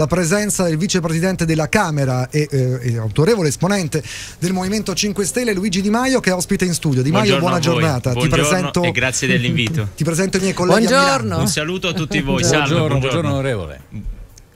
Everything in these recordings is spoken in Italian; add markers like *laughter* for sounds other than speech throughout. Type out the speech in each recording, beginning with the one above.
la presenza del vicepresidente della Camera e, eh, e, autorevole esponente del Movimento 5 Stelle Luigi Di Maio che è ospite in studio. Di Maio, buona giornata. ti presento, e grazie dell'invito. *laughs* Ti presento i miei colleghi. Buongiorno. Un saluto a tutti voi. Buongiorno, Salve, buongiorno. buongiorno onorevole.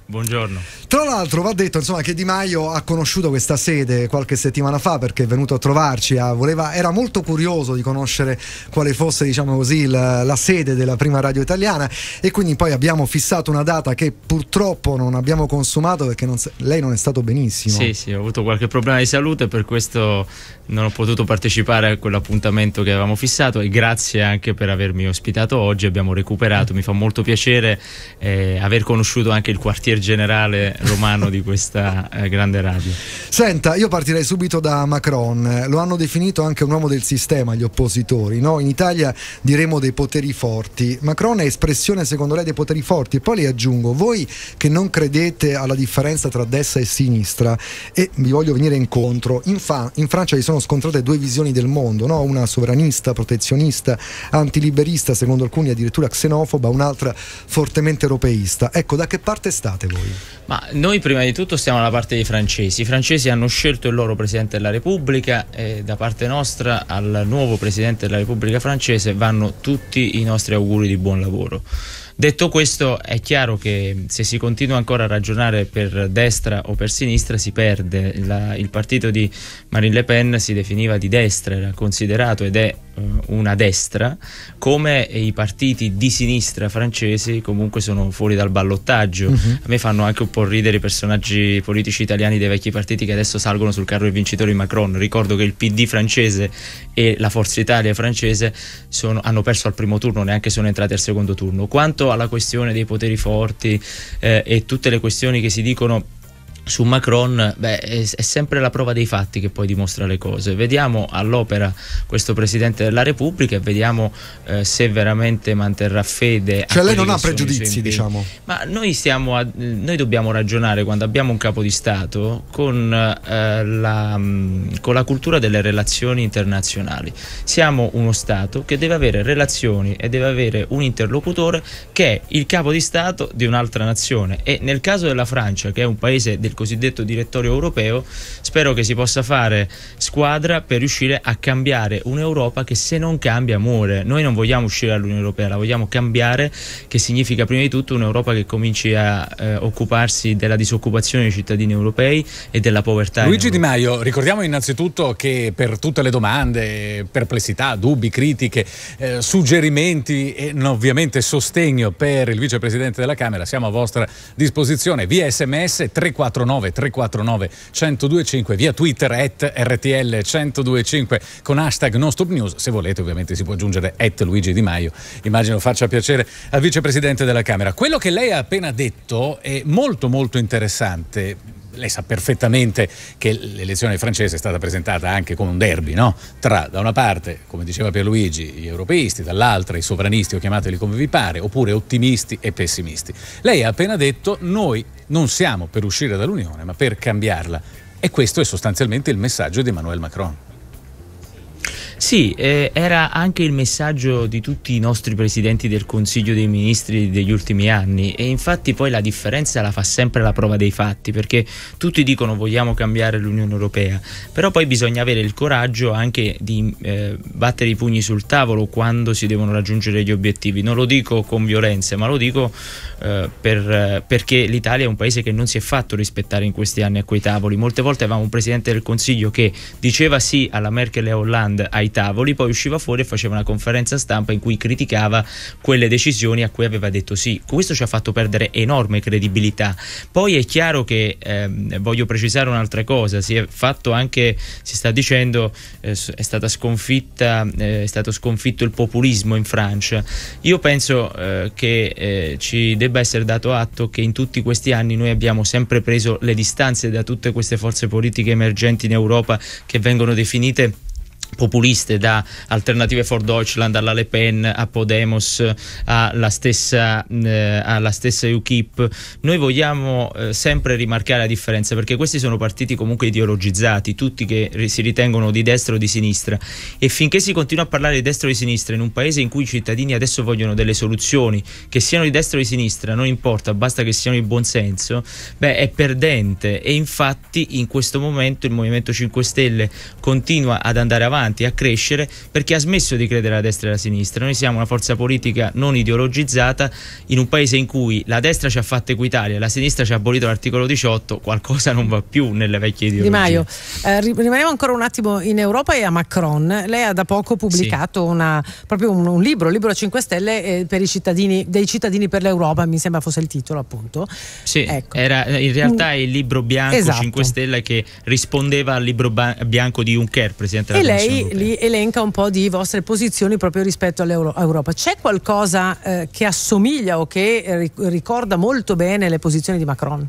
Buongiorno. Tra l'altro va detto insomma, che Di Maio ha conosciuto questa sede qualche settimana fa perché è venuto a trovarci, a, voleva, era molto curioso di conoscere quale fosse diciamo così, la, la, sede della prima radio italiana e quindi poi abbiamo fissato una data che purtroppo non abbiamo consumato perché non, lei non è stato benissimo. Sì, sì, ho avuto qualche problema di salute per questo non ho potuto partecipare a quell'appuntamento che avevamo fissato e grazie anche per avermi ospitato oggi, abbiamo recuperato, mi fa molto piacere eh, aver conosciuto anche il quartiere brigadier generale romano di questa eh, grande radio. Senta, io partirei subito da Macron. Lo hanno definito anche un uomo del sistema, gli oppositori. No? In Italia diremo dei poteri forti. Macron è espressione, secondo lei, dei poteri forti. E poi le aggiungo, voi che non credete alla differenza tra destra e sinistra, e vi voglio venire incontro, in, fa- in Francia si sono scontrate due visioni del mondo, no? una sovranista, protezionista, antiliberista, secondo alcuni addirittura xenofoba, un'altra fortemente europeista. Ecco, da che parte state? pensate voi? Ma noi prima di tutto stiamo dalla parte dei francesi. I francesi hanno scelto il loro Presidente della Repubblica e da parte nostra al nuovo Presidente della Repubblica francese vanno tutti i nostri auguri di buon lavoro. Detto questo, è chiaro che se si continua ancora a ragionare per destra o per sinistra si perde. La, il partito di Marine Le Pen si definiva di destra, era considerato ed è eh, una destra, come i partiti di sinistra francesi comunque sono fuori dal ballottaggio. Uh-huh. A me fanno anche un po' ridere i personaggi politici italiani dei vecchi partiti che adesso salgono sul carro dei vincitori Macron. Ricordo che il PD francese e la Forza Italia francese sono, hanno perso al primo turno, neanche sono entrati al secondo turno. Quanto alla questione dei poteri forti eh, e tutte le questioni che si dicono su Macron beh, è, sempre la prova dei fatti che poi dimostra le cose. Vediamo all'opera questo Presidente della Repubblica e vediamo eh, se veramente manterrà fede. Cioè lei non ha pregiudizi, diciamo. Ma noi, a, noi, dobbiamo ragionare quando abbiamo un capo di Stato con, eh, la, mm, con la cultura delle relazioni internazionali. Siamo uno Stato che deve avere relazioni e deve avere un interlocutore che è il capo di Stato di un'altra nazione e nel caso della Francia, che è un paese del il cosiddetto direttorio europeo, spero che si possa fare squadra per riuscire a cambiare un'Europa che se non cambia muore. Noi non vogliamo uscire dall'Unione Europea, la vogliamo cambiare, che significa prima di tutto un'Europa che cominci a eh, occuparsi della disoccupazione dei cittadini europei e della povertà. Luigi Di Maio, ricordiamo innanzitutto che per tutte le domande, perplessità, dubbi, critiche, eh, suggerimenti e ovviamente sostegno per il vicepresidente della Camera siamo a vostra disposizione via sms 349 349 349 1025 via Twitter at RTL 1025 con hashtag NonStopNews. Se volete ovviamente si può aggiungere at Luigi Di Maio. Immagino faccia piacere al vicepresidente della Camera. Quello che lei ha appena detto è molto molto interessante lei sa perfettamente che l'elezione francese è stata presentata anche come un derby, no? tra da una parte, come diceva Pierluigi, gli europeisti, dall'altra i sovranisti o chiamateli come vi pare, oppure ottimisti e pessimisti. Lei ha appena detto noi non siamo per uscire dall'Unione, ma per cambiarla. E questo è sostanzialmente il messaggio di Emmanuel Macron. Sì, eh, era anche il messaggio di tutti i nostri presidenti del Consiglio dei Ministri degli ultimi anni e infatti poi la differenza la fa sempre la prova dei fatti perché tutti dicono vogliamo cambiare l'Unione Europea, però poi bisogna avere il coraggio anche di eh, battere i pugni sul tavolo quando si devono raggiungere gli obiettivi. Non lo dico con violenza, ma lo dico eh, per, perché l'Italia è un paese che non si è fatto rispettare in questi anni a quei tavoli. Molte volte avevamo un presidente del Consiglio che diceva sì alla Merkel e a Hollande, ai ai tavoli, poi usciva fuori e faceva una conferenza stampa in cui criticava quelle decisioni a cui aveva detto sì. Questo ci ha fatto perdere enorme credibilità. Poi è chiaro che ehm, voglio precisare un'altra cosa, si è fatto anche, si sta dicendo, eh, è stata sconfitta, eh, è stato sconfitto il populismo in Francia. Io penso eh, che eh, ci debba essere dato atto che in tutti questi anni noi abbiamo sempre preso le distanze da tutte queste forze politiche emergenti in Europa che vengono definite populiste da Alternative for Deutschland alla Le Pen a Podemos alla stessa, eh, alla stessa UKIP noi vogliamo eh, sempre rimarcare la differenza perché questi sono partiti comunque ideologizzati tutti che si ritengono di destra o di sinistra e finché si continua a parlare di destra o di sinistra in un paese in cui i cittadini adesso vogliono delle soluzioni che siano di destra o di sinistra non importa basta che siano di buonsenso beh è perdente e infatti in questo momento il Movimento 5 Stelle continua ad andare avanti avanti, a crescere, perché ha smesso di credere alla destra e alla sinistra. Noi siamo una forza politica non ideologizzata in un paese in cui la destra ci ha fatto equitaria, la sinistra ci ha abolito l'articolo 18, qualcosa non va più nelle vecchie ideologie. Di Maio, eh, rimaniamo ancora un attimo in Europa e a Macron. Lei ha da poco pubblicato sì. una, proprio un, un, libro, il libro 5 Stelle eh, per i cittadini, dei cittadini per l'Europa, mi sembra fosse il titolo appunto. Sì, ecco. era in realtà è il libro bianco esatto. 5 Stelle che rispondeva al libro bianco di Juncker, Presidente della e Commissione lì, elenca un po' di vostre posizioni proprio rispetto all'Europa. C'è qualcosa eh, che assomiglia o che eh, ricorda molto bene le posizioni di Macron?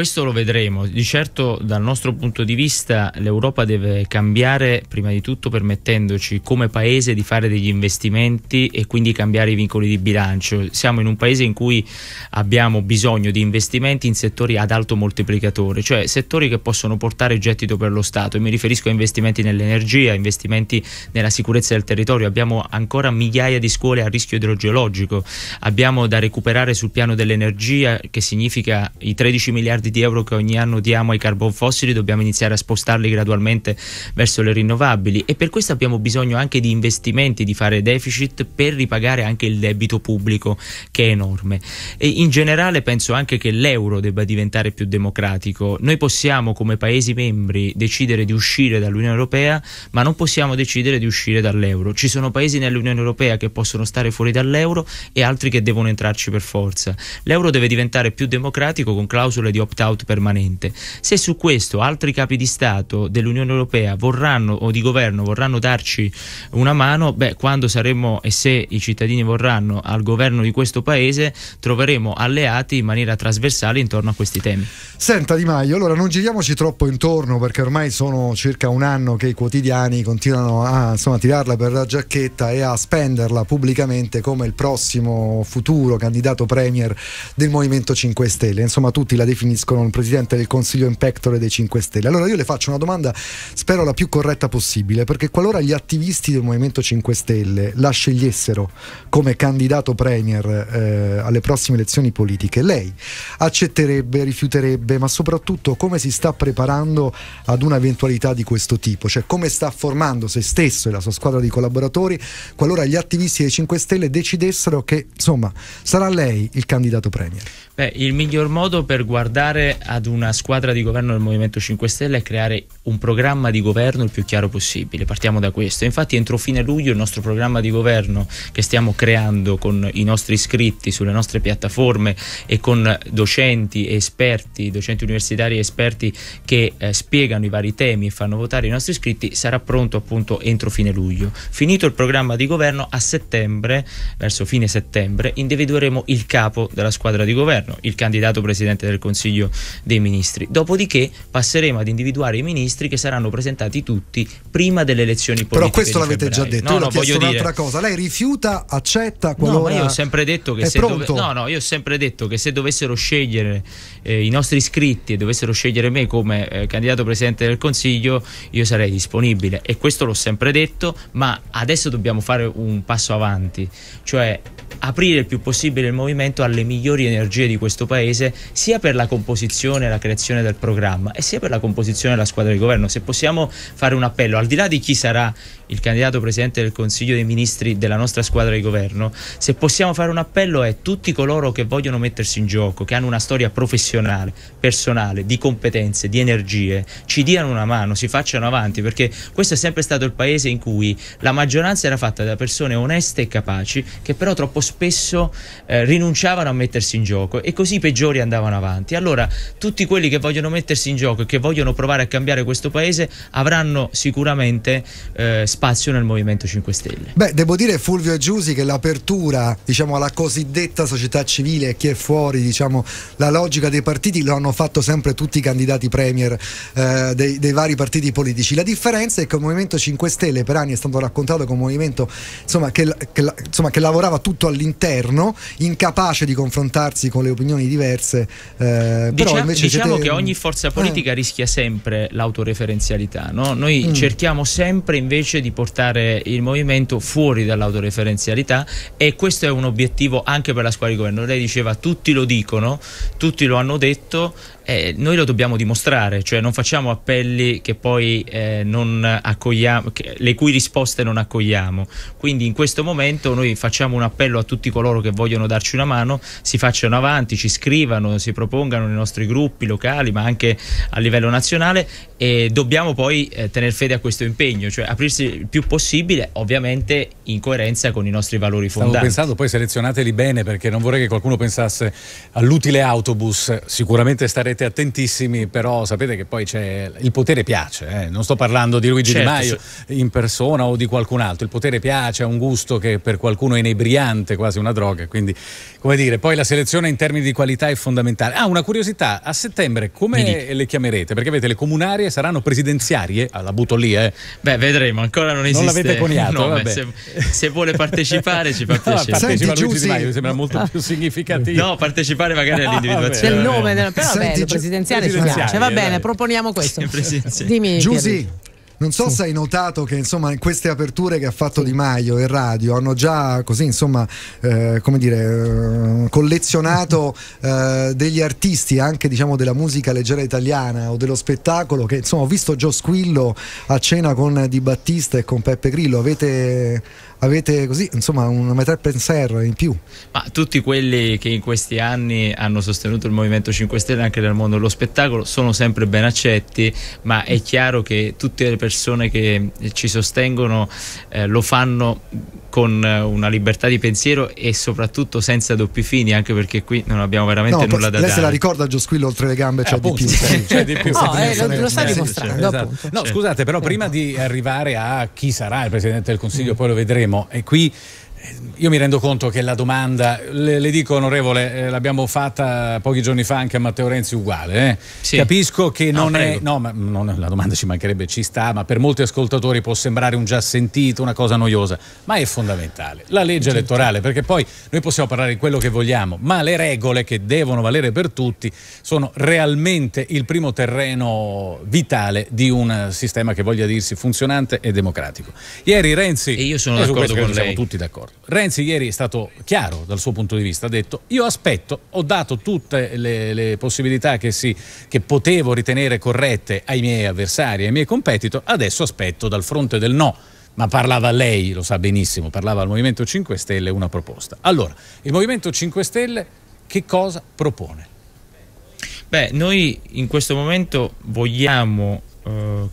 questo lo vedremo. Di certo dal nostro punto di vista l'Europa deve cambiare prima di tutto permettendoci come paese di fare degli investimenti e quindi cambiare i vincoli di bilancio. Siamo in un paese in cui abbiamo bisogno di investimenti in settori ad alto moltiplicatore, cioè settori che possono portare gettito per lo Stato. E mi riferisco a investimenti nell'energia, investimenti nella sicurezza del territorio. Abbiamo ancora migliaia di scuole a rischio idrogeologico, abbiamo da recuperare sul piano dell'energia che significa i 13 miliardi miliardi di euro che ogni anno diamo ai carbon fossili dobbiamo iniziare a spostarli gradualmente verso le rinnovabili e per questo abbiamo bisogno anche di investimenti, di fare deficit per ripagare anche il debito pubblico che è enorme. E in generale penso anche che l'euro debba diventare più democratico. Noi possiamo come Paesi membri decidere di uscire dall'Unione Europea, ma non possiamo decidere di uscire dall'euro. Ci sono paesi nell'Unione Europea che possono stare fuori dall'euro e altri che devono entrarci per forza. L'euro deve diventare più democratico con clausole di opt opt-out permanente. Se su questo altri capi di Stato dell'Unione Europea vorranno o di governo vorranno darci una mano, beh, quando saremo e se i cittadini vorranno al governo di questo paese, troveremo alleati in maniera trasversale intorno a questi temi. Senta Di Maio, allora non giriamoci troppo intorno perché ormai sono circa un anno che i quotidiani continuano a, insomma, a tirarla per la giacchetta e a spenderla pubblicamente come il prossimo futuro candidato premier del Movimento 5 Stelle. Insomma, tutti la definiscono definiscono un presidente del Consiglio Impectore dei 5 Stelle. Allora io le faccio una domanda, spero la più corretta possibile, perché qualora gli attivisti del Movimento 5 Stelle la scegliessero come candidato premier eh, alle prossime elezioni politiche, lei accetterebbe, rifiuterebbe, ma soprattutto come si sta preparando ad un'eventualità di questo tipo, cioè come sta formando se stesso e la sua squadra di collaboratori qualora gli attivisti dei 5 Stelle decidessero che insomma sarà lei il candidato premier. Beh, il miglior modo per guardare ad una squadra di governo del Movimento 5 Stelle è creare un programma di governo il più chiaro possibile. Partiamo da questo. Infatti, entro fine luglio il nostro programma di governo che stiamo creando con i nostri iscritti sulle nostre piattaforme e con docenti e esperti, docenti universitari e esperti che eh, spiegano i vari temi e fanno votare i nostri iscritti, sarà pronto appunto entro fine luglio. Finito il programma di governo, a settembre, verso fine settembre, individueremo il capo della squadra di governo governo, il candidato presidente del Consiglio dei Ministri. Dopodiché passeremo ad individuare i ministri che saranno presentati tutti prima delle elezioni politiche. Però questo l'avete già detto. No, io no, ho dire un'altra cosa. Lei rifiuta, accetta qualora No, io ho sempre detto che se dove... no, no, io ho sempre detto che se dovessero scegliere eh, i nostri iscritti e dovessero scegliere me come eh, candidato presidente del Consiglio, io sarei disponibile e questo l'ho sempre detto, ma adesso dobbiamo fare un passo avanti, cioè aprire il più possibile il movimento alle migliori energie di questo paese sia per la composizione e la creazione del programma e sia per la composizione della squadra di governo. Se possiamo fare un appello, al di là di chi sarà il candidato presidente del Consiglio dei Ministri della nostra squadra di governo, se possiamo fare un appello è tutti coloro che vogliono mettersi in gioco, che hanno una storia professionale, personale, di competenze, di energie, ci diano una mano, si facciano avanti, perché questo è sempre stato il paese in cui la maggioranza era fatta da persone oneste e capaci, che però troppo spesso eh, rinunciavano a mettersi in gioco E e così i peggiori andavano avanti. Allora tutti quelli che vogliono mettersi in gioco e che vogliono provare a cambiare questo paese avranno sicuramente eh, spazio nel Movimento 5 Stelle. Beh, devo dire Fulvio e Giusi che l'apertura diciamo, alla cosiddetta società civile e chi è fuori diciamo, la logica dei partiti lo hanno fatto sempre tutti i candidati premier eh, dei, dei, vari partiti politici. La differenza è che il Movimento 5 Stelle per anni è stato raccontato come un movimento insomma, che, che, insomma, che lavorava tutto all'interno, incapace di confrontarsi con le le opinioni diverse. Eh, Dicia, diciamo siete... che ogni forza politica eh. rischia sempre l'autoreferenzialità. No? Noi mm. cerchiamo sempre invece di portare il movimento fuori dall'autoreferenzialità e questo è un obiettivo anche per la squadra di governo. Lei diceva tutti lo dicono, tutti lo hanno detto eh, noi lo dobbiamo dimostrare, cioè non facciamo appelli che poi eh, non accogliamo, che, le cui risposte non accogliamo. Quindi in questo momento noi facciamo un appello a tutti coloro che vogliono darci una mano, si facciano avanti importanti, ci scrivano, si propongano nei nostri gruppi locali ma anche a livello nazionale e dobbiamo poi eh, tener fede a questo impegno, cioè aprirsi il più possibile ovviamente in coerenza con i nostri valori fondamentali. Stavo pensando poi selezionateli bene perché non vorrei che qualcuno pensasse all'utile autobus, sicuramente starete attentissimi però sapete che poi c'è il potere piace, eh? non sto parlando di Luigi certo, Di Maio in persona o di qualcun altro, il potere piace, ha un gusto che per qualcuno è inebriante, quasi una droga, quindi come dire, poi la selezione in termini di qualità è fondamentale. Ah, una curiosità, a settembre come le chiamerete? Perché avete le comunarie saranno presidenziarie? Ah, la butto lì, eh. Beh, vedremo, ancora non esiste. Non l'avete coniato, *laughs* no, se, se, vuole partecipare ci fa *laughs* no, piacere. Partecipa Senti, Luigi Di Maio, mi sembra molto ah. più significativo. No, partecipare magari all'individuazione. C'è il nome, però Senti, bello, presidenziale ci piace. Va bene, proponiamo questo. Dimmi. Giusy, non so sì. se hai notato che insomma queste aperture che ha fatto sì. Di Maio e Radio hanno già così insomma eh, come dire eh, collezionato *laughs* eh, degli artisti anche diciamo della musica leggera italiana o dello spettacolo che insomma ho visto Gio Squillo a cena con Di Battista e con Peppe Grillo. Avete avete così insomma una metà pensiero in più ma tutti quelli che in questi anni hanno sostenuto il Movimento 5 Stelle anche nel mondo dello spettacolo sono sempre ben accetti ma è chiaro che tutte le persone persone che ci sostengono eh, lo fanno con eh, una libertà di pensiero e soprattutto senza doppi fini, anche perché qui non abbiamo veramente no, nulla da lei dare. Lei se la ricorda Giosquillo oltre le gambe, c'è eh, di, più. *laughs* Eh, lo, sta dimostrando. No, scusate, però prima di arrivare a chi sarà il Presidente del Consiglio, mm. poi lo vedremo, e qui io mi rendo conto che la domanda, le, le dico onorevole, eh, l'abbiamo fatta pochi giorni fa anche a Matteo Renzi uguale. Eh? Sì. Capisco che non no, è... No, ma non, la domanda ci mancherebbe, ci sta, ma per molti ascoltatori può sembrare un già sentito, una cosa noiosa, ma è fondamentale. La legge certo. elettorale, perché poi noi possiamo parlare di quello che vogliamo, ma le regole che devono valere per tutti sono realmente il primo terreno vitale di un sistema che voglia dirsi funzionante e democratico. Ieri Renzi... E io sono eh, d'accordo con lei. Siamo tutti d'accordo d'accordo. Renzi ieri è stato chiaro dal suo punto di vista, ha detto io aspetto, ho dato tutte le, le possibilità che, si, che, potevo ritenere corrette ai miei avversari, ai miei competitor, adesso aspetto dal fronte del no. Ma parlava lei, lo sa benissimo, parlava al Movimento 5 Stelle una proposta. Allora, il Movimento 5 Stelle che cosa propone? Beh, noi in questo momento vogliamo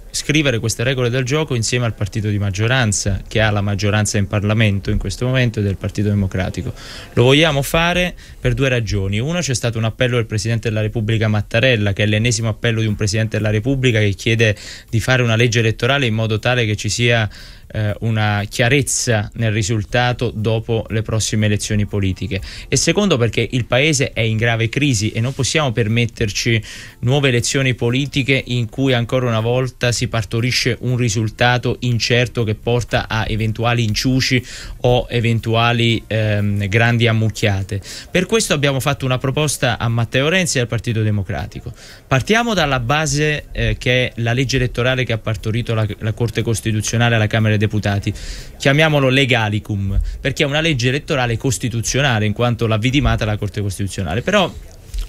scrivere queste regole del gioco insieme al partito di maggioranza, che ha la maggioranza in Parlamento in questo momento del Partito Democratico. Lo vogliamo fare per due ragioni. Uno, c'è stato un appello del Presidente della Repubblica Mattarella, che è l'ennesimo appello di un Presidente della Repubblica che chiede di fare una legge elettorale in modo tale che ci sia eh, una chiarezza nel risultato dopo le prossime elezioni politiche e secondo perché il paese è in grave crisi e non possiamo permetterci nuove elezioni politiche in cui ancora una volta si partorisce un risultato incerto che porta a eventuali inciuci o eventuali ehm, grandi ammucchiate. Per questo abbiamo fatto una proposta a Matteo Renzi e al Partito Democratico. Partiamo dalla base eh, che è la legge elettorale che ha partorito la, la Corte Costituzionale alla Camera dei deputati. Chiamiamolo legalicum, perché è una legge elettorale costituzionale, in quanto l'ha vidimata la Corte Costituzionale. Però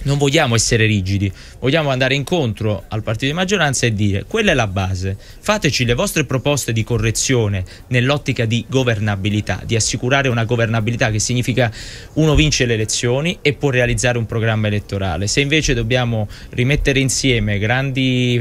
non vogliamo essere rigidi, vogliamo andare incontro al partito di maggioranza e dire quella è la base, fateci le vostre proposte di correzione nell'ottica di governabilità, di assicurare una governabilità che significa uno vince le elezioni e può realizzare un programma elettorale. Se invece dobbiamo rimettere insieme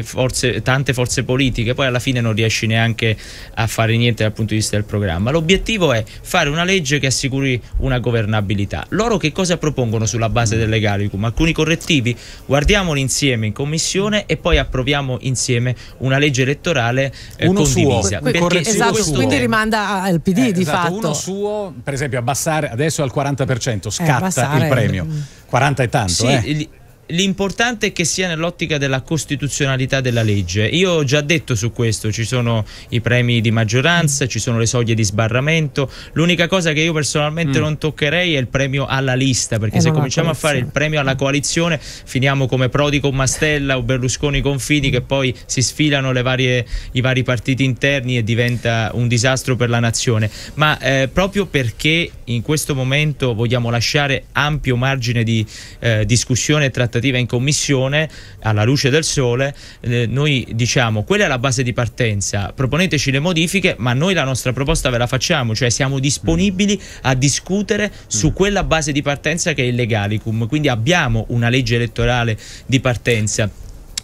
forze, tante forze politiche, poi alla fine non riesci neanche a fare niente dal punto di vista del programma. L'obiettivo è fare una legge che assicuri una governabilità. Loro che cosa propongono sulla base del legalicum? alcuni correttivi, guardiamoli insieme in commissione e poi approviamo insieme una legge elettorale eh, uno condivisa. Suo. Perché esatto, suo. quindi rimanda al PD eh, di esatto, fatto. Uno suo, per esempio abbassare adesso al 40% scatta eh, il premio. 40 mm. è tanto, sì, eh? l'importante è che sia nell'ottica della costituzionalità della legge. Io ho già detto su questo, ci sono i premi di maggioranza, mm. ci sono le soglie di sbarramento, l'unica cosa che io personalmente mm. non toccherei è il premio alla lista, perché è se cominciamo a fare il premio alla coalizione finiamo come Prodi con Mastella o Berlusconi con Fini mm. che poi si sfilano varie, i vari partiti interni e diventa un disastro per la nazione. Ma eh, proprio perché in questo momento vogliamo lasciare ampio margine di eh, discussione e trattamento, aspettativa in commissione alla luce del sole, eh, noi diciamo quella è la base di partenza, proponeteci le modifiche, ma noi la nostra proposta ve la facciamo, cioè siamo disponibili a discutere su mm. quella base di partenza che è il legalicum, quindi abbiamo una legge elettorale di partenza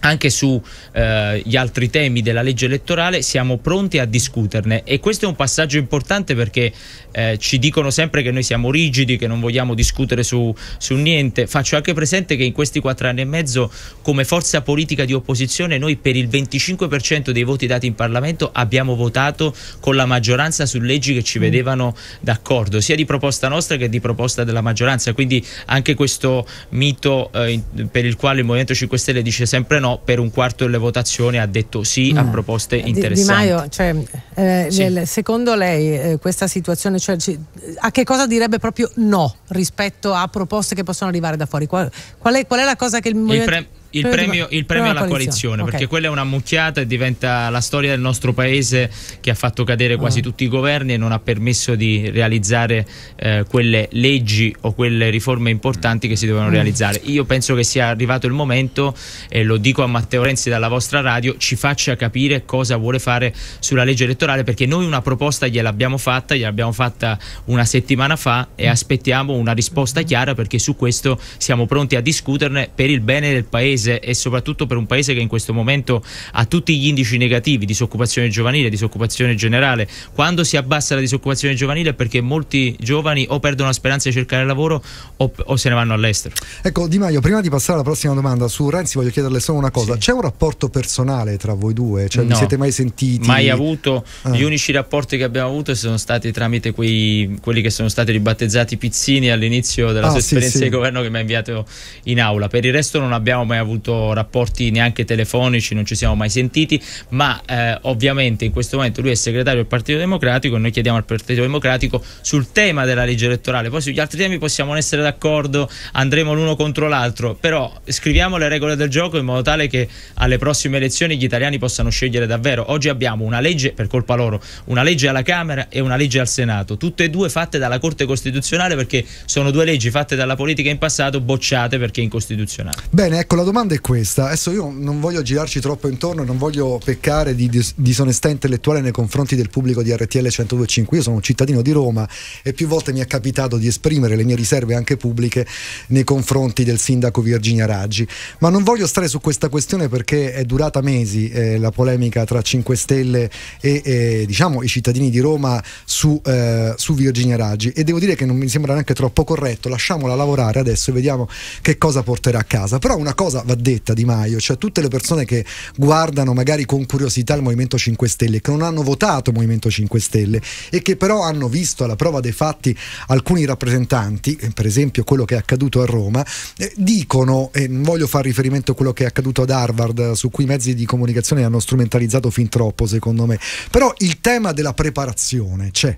anche sugli eh, altri temi della legge elettorale siamo pronti a discuterne e questo è un passaggio importante perché eh, ci dicono sempre che noi siamo rigidi, che non vogliamo discutere su, su, niente. Faccio anche presente che in questi quattro anni e mezzo come forza politica di opposizione noi per il 25% dei voti dati in Parlamento abbiamo votato con la maggioranza su leggi che ci mm. vedevano d'accordo, sia di proposta nostra che di proposta della maggioranza. Quindi anche questo mito eh, per il quale il Movimento 5 Stelle dice sempre no per un quarto delle votazioni, ha detto sì mm. a proposte interessanti. Di, Maio, cioè, eh, sì. nel, secondo lei eh, questa situazione, cioè, ci, a che cosa direbbe proprio no rispetto a proposte che possono arrivare da fuori? Qual, qual, è, qual è, la cosa che il, il Pre- il premio, il premio alla coalizione, coalizione okay. perché quella è una mucchiata e diventa la storia del nostro paese che ha fatto cadere quasi uh tutti i governi e non ha permesso di realizzare eh, quelle leggi o quelle riforme importanti che si dovevano uh realizzare. Io penso che sia arrivato il momento, e lo dico a Matteo Renzi dalla vostra radio, ci faccia capire cosa vuole fare sulla legge elettorale perché noi una proposta gliel'abbiamo fatta, gliel'abbiamo fatta una settimana fa e aspettiamo una risposta mm. chiara perché su questo siamo pronti a discuterne per il bene del paese paese e soprattutto per un paese che in questo momento ha tutti gli indici negativi, disoccupazione giovanile, disoccupazione generale. Quando si abbassa la disoccupazione giovanile è perché molti giovani o perdono la speranza di cercare lavoro o, o se ne vanno all'estero. Ecco Di Maio, prima di passare alla prossima domanda su Renzi voglio chiederle solo una cosa, sì. c'è un rapporto personale tra voi due? Cioè, no, vi siete mai sentiti? Mai avuto, ah. gli unici rapporti che abbiamo avuto sono stati tramite quei, quelli che sono stati ribattezzati Pizzini all'inizio della ah, sua sì, esperienza sì. di governo che mi ha inviato in aula, per il resto non abbiamo mai avuto avuto rapporti neanche telefonici, non ci siamo mai sentiti, ma eh, ovviamente in questo momento lui è segretario del Partito Democratico e noi chiediamo al Partito Democratico sul tema della legge elettorale, poi sugli altri temi possiamo non essere d'accordo, andremo l'uno contro l'altro, però scriviamo le regole del gioco in modo tale che alle prossime elezioni gli italiani possano scegliere davvero. Oggi abbiamo una legge, per colpa loro, una legge alla Camera e una legge al Senato, tutte e due fatte dalla Corte Costituzionale perché sono due leggi fatte dalla politica in passato bocciate perché incostituzionali. Bene, ecco la domanda domanda è questa. Adesso io non voglio girarci troppo intorno, non voglio peccare di disonestà intellettuale nei confronti del pubblico di RTL 1025. Io sono un cittadino di Roma e più volte mi è capitato di esprimere le mie riserve anche pubbliche nei confronti del sindaco Virginia Raggi. Ma non voglio stare su questa questione perché è durata mesi eh, la polemica tra 5 Stelle e, e diciamo, i cittadini di Roma su, eh, su Virginia Raggi e devo dire che non mi sembra neanche troppo corretto. Lasciamola lavorare adesso e vediamo che cosa porterà a casa. Però una cosa va va detta Di Maio, cioè tutte le persone che guardano magari con curiosità il Movimento 5 Stelle, che non hanno votato Movimento 5 Stelle e che però hanno visto alla prova dei fatti alcuni rappresentanti, eh, per esempio quello che è accaduto a Roma, eh, dicono, e eh, non voglio fare riferimento a quello che è accaduto ad Harvard, eh, su cui i mezzi di comunicazione hanno strumentalizzato fin troppo secondo me, però il tema della preparazione c'è.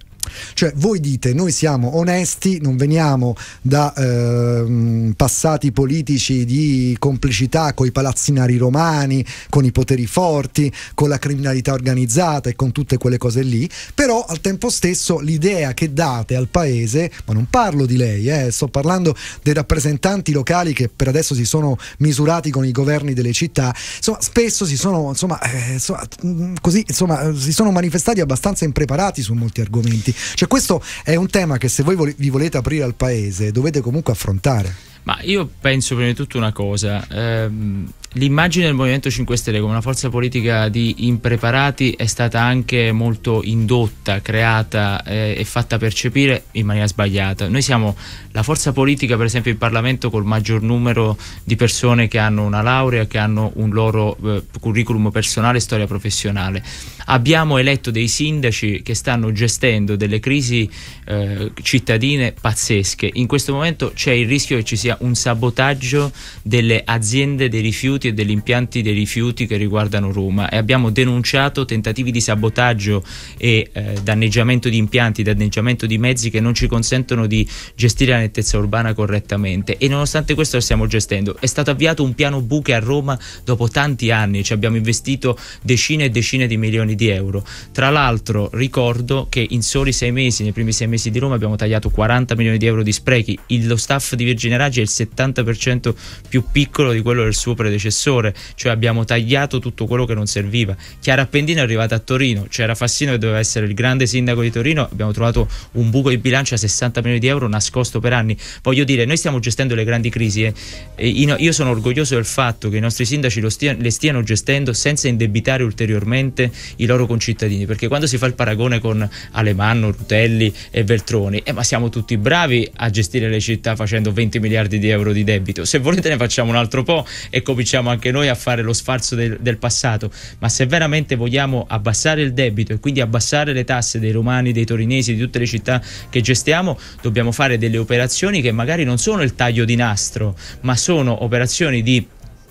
Cioè voi dite noi siamo onesti, non veniamo da eh, passati politici di complicità con i palazzinari romani, con i poteri forti, con la criminalità organizzata e con tutte quelle cose lì, però al tempo stesso l'idea che date al paese, ma non parlo di lei, eh, sto parlando dei rappresentanti locali che per adesso si sono misurati con i governi delle città, insomma spesso si sono, insomma, eh, insomma, mm, così, insomma, si sono manifestati abbastanza impreparati su molti argomenti. Cioè questo è un tema che se voi vol- vi volete aprire al paese dovete comunque affrontare. Ma io penso prima di tutto una cosa, ehm, L'immagine del Movimento 5 Stelle come una forza politica di impreparati è stata anche molto indotta, creata eh, e fatta percepire in maniera sbagliata. Noi siamo la forza politica, per esempio, in Parlamento col maggior numero di persone che hanno una laurea, che hanno un loro eh, curriculum personale e storia professionale. Abbiamo eletto dei sindaci che stanno gestendo delle crisi eh, cittadine pazzesche. In questo momento c'è il rischio che ci sia un sabotaggio delle aziende dei rifiuti rifiuti e degli impianti dei rifiuti che riguardano Roma e abbiamo denunciato tentativi di sabotaggio e eh, danneggiamento di impianti, danneggiamento di mezzi che non ci consentono di gestire la nettezza urbana correttamente e nonostante questo lo stiamo gestendo. È stato avviato un piano buche a Roma dopo tanti anni, ci abbiamo investito decine e decine di milioni di euro. Tra l'altro ricordo che in soli sei mesi, nei primi sei mesi di Roma abbiamo tagliato 40 milioni di euro di sprechi, il, lo staff di Virginia Raggi è il 70% più piccolo di quello del suo predecessore spessore, cioè abbiamo tagliato tutto quello che non serviva. Chiara Pendino è arrivata a Torino, c'era Fassino che doveva essere il grande sindaco di Torino, abbiamo trovato un buco di bilancia a 60 milioni di euro nascosto per anni. Voglio dire, noi stiamo gestendo le grandi crisi eh? e io sono orgoglioso del fatto che i nostri sindaci stia, le stiano gestendo senza indebitare ulteriormente i loro concittadini, perché quando si fa il paragone con Alemanno, Rutelli e Veltroni, eh, ma siamo tutti bravi a gestire le città facendo 20 miliardi di euro di debito. Se volete ne facciamo un altro po' e cominciamo riusciamo anche noi a fare lo sfarzo del, del passato, ma se veramente vogliamo abbassare il debito e quindi abbassare le tasse dei romani, dei torinesi, di tutte le città che gestiamo, dobbiamo fare delle operazioni che magari non sono il taglio di nastro, ma sono operazioni di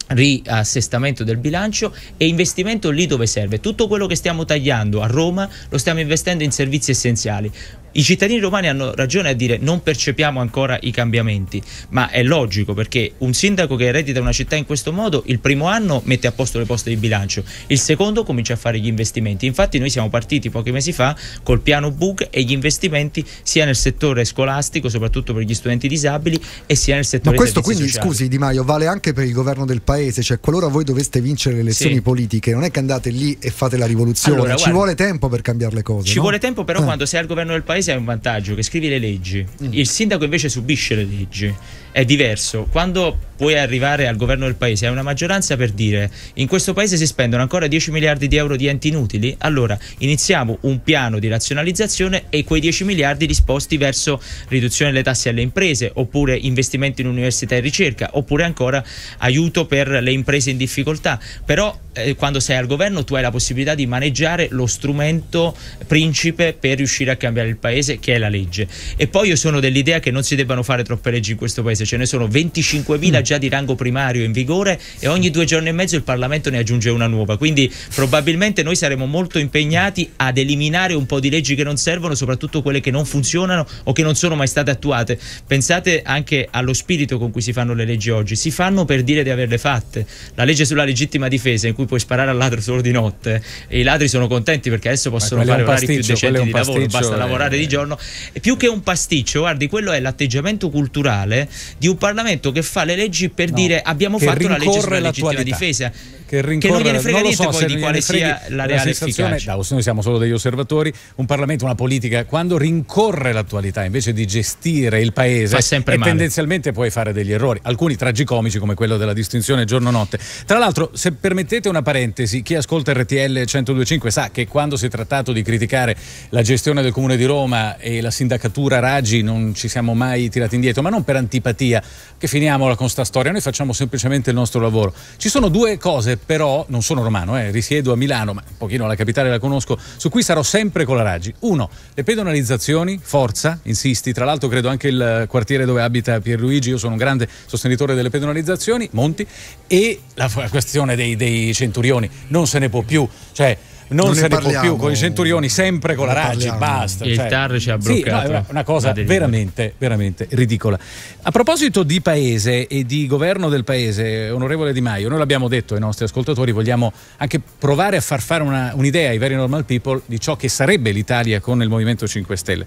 riassestamento del bilancio e investimento lì dove serve. Tutto quello che stiamo tagliando a Roma lo stiamo investendo in servizi essenziali. I cittadini romani hanno ragione a dire non percepiamo ancora i cambiamenti, ma è logico perché un sindaco che eredita una città in questo modo il primo anno mette a posto le poste di bilancio, il secondo comincia a fare gli investimenti. Infatti noi siamo partiti pochi mesi fa col piano BUG e gli investimenti sia nel settore scolastico, soprattutto per gli studenti disabili, e sia nel settore Ma questo quindi, sociali. scusi Di Maio, vale anche per il governo del paese, cioè qualora voi doveste vincere le elezioni sì. politiche, non è che andate lì e fate la rivoluzione, allora, ci guarda, vuole tempo per cambiare le cose. Ci no? vuole tempo però eh. quando sei al governo del paese paese ha un vantaggio che scrivi le leggi, mm. il sindaco invece subisce le leggi. È diverso. Quando puoi arrivare al governo del paese, hai una maggioranza per dire in questo paese si spendono ancora 10 miliardi di euro di enti inutili, allora iniziamo un piano di razionalizzazione e quei 10 miliardi disposti verso riduzione delle tasse alle imprese, oppure investimenti in università e ricerca, oppure ancora aiuto per le imprese in difficoltà. Però eh, quando sei al governo tu hai la possibilità di maneggiare lo strumento principe per riuscire a cambiare il paese paese che è la legge. E poi io sono dell'idea che non si debbano fare troppe leggi in questo paese, ce ne sono 25.000 mm. già di rango primario in vigore e ogni due giorni e mezzo il Parlamento ne aggiunge una nuova. Quindi probabilmente noi saremo molto impegnati ad eliminare un po' di leggi che non servono, soprattutto quelle che non funzionano o che non sono mai state attuate. Pensate anche allo spirito con cui si fanno le leggi oggi, si fanno per dire di averle fatte. La legge sulla legittima difesa in cui puoi sparare al ladro solo di notte e i ladri sono contenti perché adesso possono fare orari più decenti di lavoro, basta eh. lavorare di di giorno. E più che un pasticcio, guardi, quello è l'atteggiamento culturale di un Parlamento che fa le leggi per no, dire abbiamo fatto una legge sulla legittima difesa. Che, che non gliene frega non niente so poi di quale sia la reale efficacia. noi siamo solo degli osservatori, un Parlamento, una politica, quando rincorre l'attualità invece di gestire il paese, fa sempre male. tendenzialmente puoi fare degli errori, alcuni tragicomici come quello della distinzione giorno-notte. Tra l'altro, se permettete una parentesi, chi ascolta RTL 1025 sa che quando si è trattato di criticare la gestione del Comune di Roma, Roma e la sindacatura Raggi non ci siamo mai tirati indietro, ma non per antipatia, che finiamola con sta storia, noi facciamo semplicemente il nostro lavoro. Ci sono due cose però, non sono romano, eh, risiedo a Milano, ma un pochino la capitale la conosco, su cui sarò sempre con la Raggi. Uno, le pedonalizzazioni, forza, insisti, tra l'altro credo anche il quartiere dove abita Pierluigi, io sono un grande sostenitore delle pedonalizzazioni, Monti, e la questione dei, dei centurioni, non se ne può più. Cioè, non, non se ne, ne può più con i centurioni, sempre con la Raggi, basta. Il cioè. TAR ci ha bloccato. Sì, no, una cosa veramente, veramente ridicola. A proposito di paese e di governo del paese, onorevole Di Maio, noi l'abbiamo detto ai nostri ascoltatori, vogliamo anche provare a far fare una, un'idea ai veri normal people di ciò che sarebbe l'Italia con il Movimento 5 Stelle.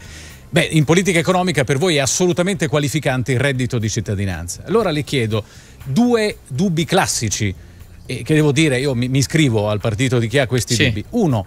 Beh, in politica economica per voi è assolutamente qualificante il reddito di cittadinanza. Allora le chiedo due dubbi classici e che devo dire, io mi, mi iscrivo al partito di chi ha questi sì. dubbi. Uno,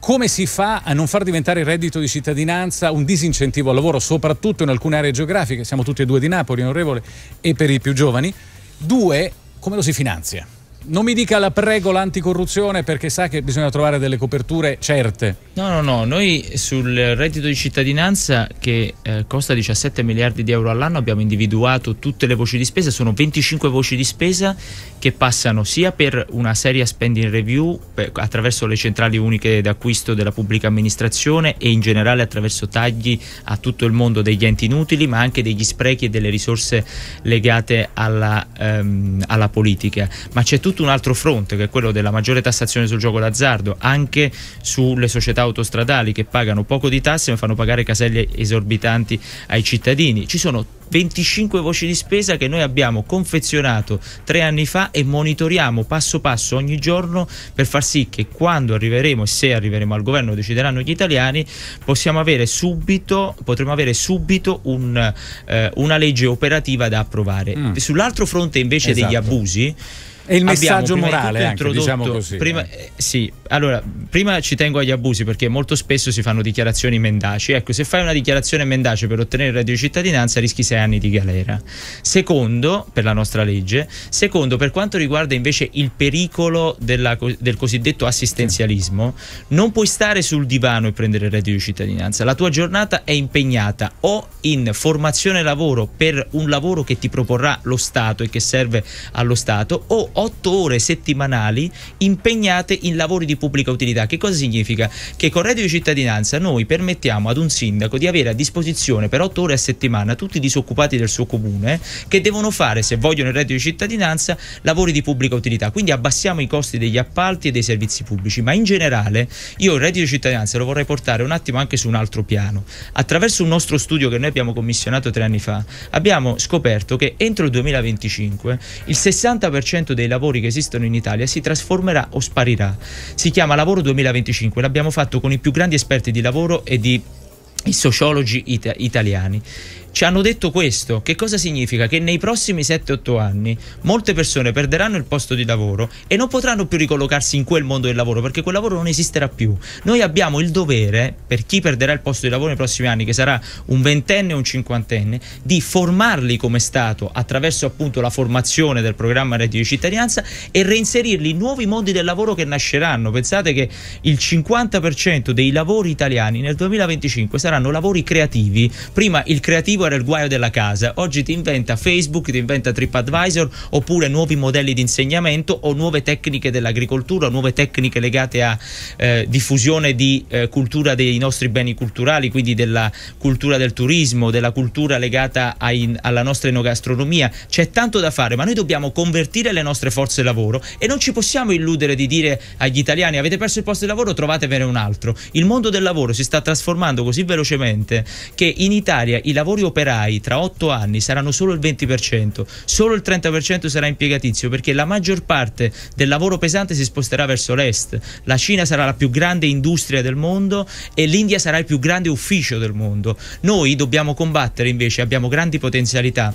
come si fa a non far diventare il reddito di cittadinanza un disincentivo al lavoro, soprattutto in alcune aree geografiche, siamo tutti e due di Napoli, onorevole, e per i più giovani? Due, come lo si finanzia? non mi dica la prego l'anticorruzione perché sa che bisogna trovare delle coperture certe. No, no, no, noi sul reddito di cittadinanza che eh, costa 17 miliardi di euro all'anno abbiamo individuato tutte le voci di spesa, sono 25 voci di spesa che passano sia per una seria spending review per, attraverso le centrali uniche d'acquisto della pubblica amministrazione e in generale attraverso tagli a tutto il mondo degli enti inutili, ma anche degli sprechi e delle risorse legate alla, ehm, alla politica. Ma c'è tutto tutto un altro fronte che è quello della maggiore tassazione sul gioco d'azzardo, anche sulle società autostradali che pagano poco di tasse ma fanno pagare caselle esorbitanti ai cittadini. Ci sono 25 voci di spesa che noi abbiamo confezionato tre anni fa e monitoriamo passo passo ogni giorno per far sì che quando arriveremo e se arriveremo al governo decideranno gli italiani possiamo avere subito potremo avere subito un, eh, una legge operativa da approvare mm. sull'altro fronte invece esatto. degli abusi è il messaggio morale, anche, diciamo così. Prima, eh. eh, sì, allora, prima ci tengo agli abusi perché molto spesso si fanno dichiarazioni mendaci. Ecco, se fai una dichiarazione mendace per ottenere il reddito di cittadinanza rischi sei anni di galera. Secondo, per la nostra legge, secondo, per quanto riguarda invece il pericolo della, del cosiddetto assistenzialismo, non puoi stare sul divano e prendere il reddito di cittadinanza. La tua giornata è impegnata o in formazione lavoro per un lavoro che ti proporrà lo Stato e che serve allo Stato o otto ore settimanali impegnate in lavori di pubblica utilità. Che cosa significa? Che con reddito di cittadinanza noi permettiamo ad un sindaco di avere a disposizione per otto ore a settimana tutti i disoccupati del suo comune che devono fare, se vogliono il reddito di cittadinanza, lavori di pubblica utilità. Quindi abbassiamo i costi degli appalti e dei servizi pubblici, ma in generale io il reddito di cittadinanza lo vorrei portare un attimo anche su un altro piano. Attraverso un nostro studio che noi abbiamo commissionato tre anni fa, abbiamo scoperto che entro il 2025 il 60% dei dei lavori che esistono in Italia si trasformerà o sparirà. Si chiama Lavoro 2025, l'abbiamo fatto con i più grandi esperti di lavoro e di i sociologi it- italiani ci hanno detto questo. Che cosa significa? Che nei prossimi 7-8 anni molte persone perderanno il posto di lavoro e non potranno più ricollocarsi in quel mondo del lavoro perché quel lavoro non esisterà più. Noi abbiamo il dovere, per chi perderà il posto di lavoro nei prossimi anni, che sarà un ventenne o un cinquantenne, di formarli come Stato attraverso appunto la formazione del programma reddito di cittadinanza e reinserirli in nuovi mondi del lavoro che nasceranno. Pensate che il 50% dei lavori italiani nel 2025 saranno lavori creativi. Prima il creativo l'obiettivo era il guaio della casa. Oggi ti inventa Facebook, ti inventa TripAdvisor oppure nuovi modelli di insegnamento o nuove tecniche dell'agricoltura, nuove tecniche legate a eh, diffusione di eh, cultura dei nostri beni culturali, quindi della cultura del turismo, della cultura legata ai, alla nostra enogastronomia. C'è tanto da fare, ma noi dobbiamo convertire le nostre forze lavoro e non ci possiamo illudere di dire agli italiani avete perso il posto di lavoro, trovatevene un altro. Il mondo del lavoro si sta trasformando così velocemente che in Italia i lavori operai tra otto anni saranno solo il 20%, solo il 30% sarà impiegatizio perché la maggior parte del lavoro pesante si sposterà verso l'est. La Cina sarà la più grande industria del mondo e l'India sarà il più grande ufficio del mondo. Noi dobbiamo combattere invece, abbiamo grandi potenzialità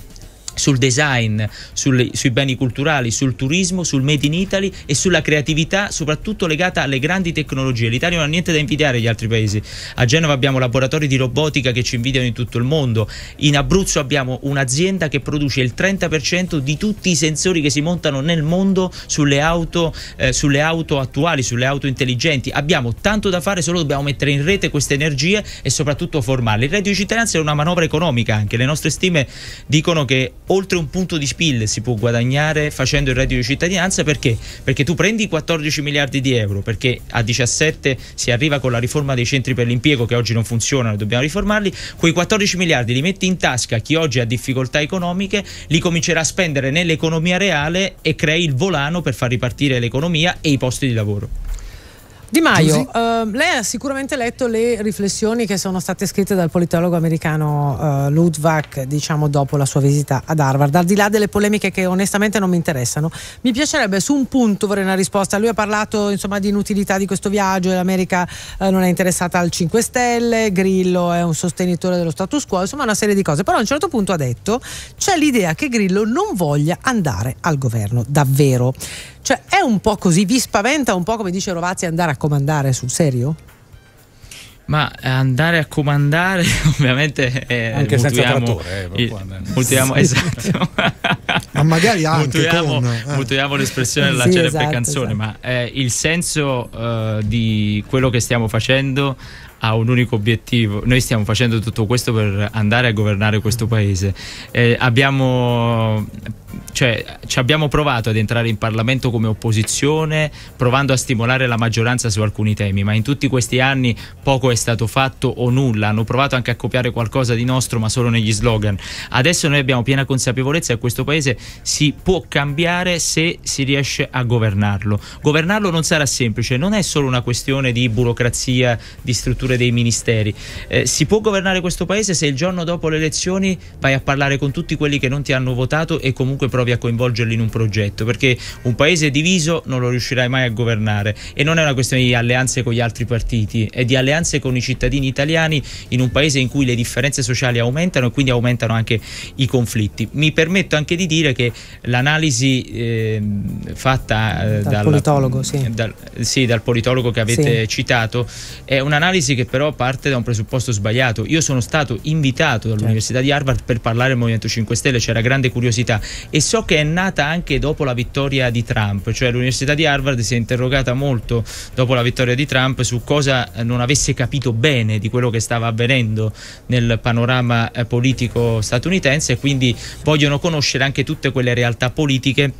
sul design, sul, sui beni culturali, sul turismo, sul Made in Italy e sulla creatività, soprattutto legata alle grandi tecnologie. L'Italia non ha niente da invidiare agli altri paesi. A Genova abbiamo laboratori di robotica che ci invidiano in tutto il mondo. In Abruzzo abbiamo un'azienda che produce il 30% di tutti i sensori che si montano nel mondo sulle auto, eh, sulle auto attuali, sulle auto intelligenti. Abbiamo tanto da fare, solo dobbiamo mettere in rete queste energie e soprattutto formarle. Il reddito di cittadinanza è una manovra economica anche. Le nostre stime dicono che oltre un punto di spill si può guadagnare facendo il reddito di cittadinanza perché? Perché tu prendi 14 miliardi di euro, perché a 17 si arriva con la riforma dei centri per l'impiego che oggi non funzionano, e dobbiamo riformarli, quei 14 miliardi li metti in tasca a chi oggi ha difficoltà economiche, li comincerà a spendere nell'economia reale e crei il volano per far ripartire l'economia e i posti di lavoro. Di Maio, uh, lei ha sicuramente letto le riflessioni che sono state scritte dal politologo americano uh, Ludwig, diciamo dopo la sua visita ad Harvard, al di là delle polemiche che onestamente non mi interessano. Mi piacerebbe su un punto avere una risposta. Lui ha parlato insomma, di inutilità di questo viaggio, e l'America uh, non è interessata al 5 Stelle, Grillo è un sostenitore dello status quo, insomma una serie di cose. Però a un certo punto ha detto c'è l'idea che Grillo non voglia andare al governo, davvero. Cioè è un po' così, vi spaventa un po' come dice Rovazzi andare a a comandare sul serio? Ma andare a comandare *laughs* ovviamente eh, anche senza trattore, eh, mutuiamo, sì. esatto. *laughs* ma magari anche mutuiamo, con, eh. mutuiamo l'espressione della sì, celebre esatto, canzone, esatto. ma eh, il senso eh, di quello che stiamo facendo ha un unico obiettivo. Noi stiamo facendo tutto questo per andare a governare questo paese. Eh, abbiamo cioè, ci abbiamo provato ad entrare in Parlamento come opposizione, provando a stimolare la maggioranza su alcuni temi, ma in tutti questi anni poco è stato fatto o nulla. Hanno provato anche a copiare qualcosa di nostro, ma solo negli slogan. Adesso noi abbiamo piena consapevolezza che questo paese si può cambiare se si riesce a governarlo. Governarlo non sarà semplice, non è solo una questione di burocrazia, di strutture dei ministeri. Eh, si può governare questo paese se il giorno dopo le elezioni vai a parlare con tutti quelli che non ti hanno votato e comunque comunque provi a coinvolgerli in un progetto, perché un paese diviso non lo riuscirai mai a governare e non è una questione di alleanze con gli altri partiti, è di alleanze con i cittadini italiani in un paese in cui le differenze sociali aumentano e quindi aumentano anche i conflitti. Mi permetto anche di dire che l'analisi eh, fatta eh, dal, dalla, politologo, sì. Dal, sì, dal, politologo che avete sì. citato è un'analisi che però parte da un presupposto sbagliato. Io sono stato invitato dall'Università certo. di Harvard per parlare del Movimento 5 Stelle, c'era grande curiosità e so che è nata anche dopo la vittoria di Trump, cioè l'Università di Harvard si è interrogata molto dopo la vittoria di Trump su cosa non avesse capito bene di quello che stava avvenendo nel panorama eh, politico statunitense e quindi vogliono conoscere anche tutte quelle realtà politiche